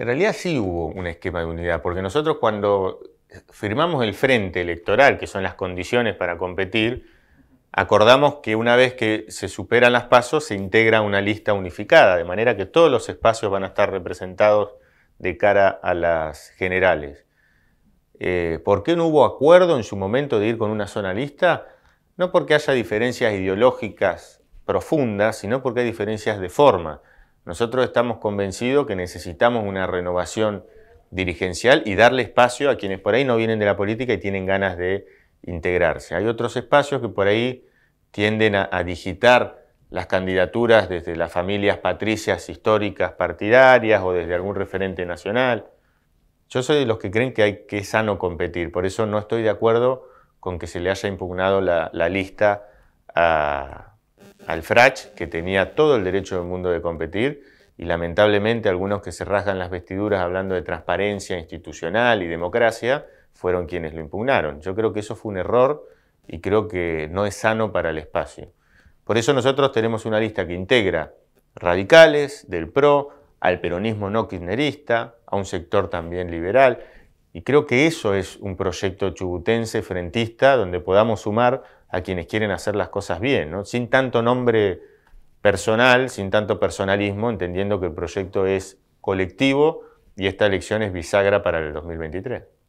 En realidad sí hubo un esquema de unidad, porque nosotros cuando firmamos el frente electoral, que son las condiciones para competir, acordamos que una vez que se superan las pasos se integra una lista unificada, de manera que todos los espacios van a estar representados de cara a las generales. Eh, ¿Por qué no hubo acuerdo en su momento de ir con una zona lista? No porque haya diferencias ideológicas profundas, sino porque hay diferencias de forma. Nosotros estamos convencidos que necesitamos una renovación dirigencial y darle espacio a quienes por ahí no vienen de la política y tienen ganas de integrarse. Hay otros espacios que por ahí tienden a, digitar las candidaturas desde las familias patricias históricas partidarias o desde algún referente nacional. Yo soy de los que creen que, hay, que sano competir, por eso no estoy de acuerdo con que se le haya impugnado la lista a, al Frach, que tenía todo el derecho del mundo de competir, y lamentablemente algunos que se rasgan las vestiduras hablando de transparencia institucional y democracia fueron quienes lo impugnaron. Yo creo que eso fue un error y creo que no es sano para el espacio. Por eso nosotros tenemos una lista que integra radicales, del PRO, al peronismo no kirchnerista, a un sector también liberal. Y creo que eso es un proyecto chubutense, frentista, donde podamos sumar a quienes quieren hacer las cosas bien, ¿no? sin tanto nombre personal, sin tanto personalismo, entendiendo que el proyecto es colectivo y esta elección es bisagra para el 2023.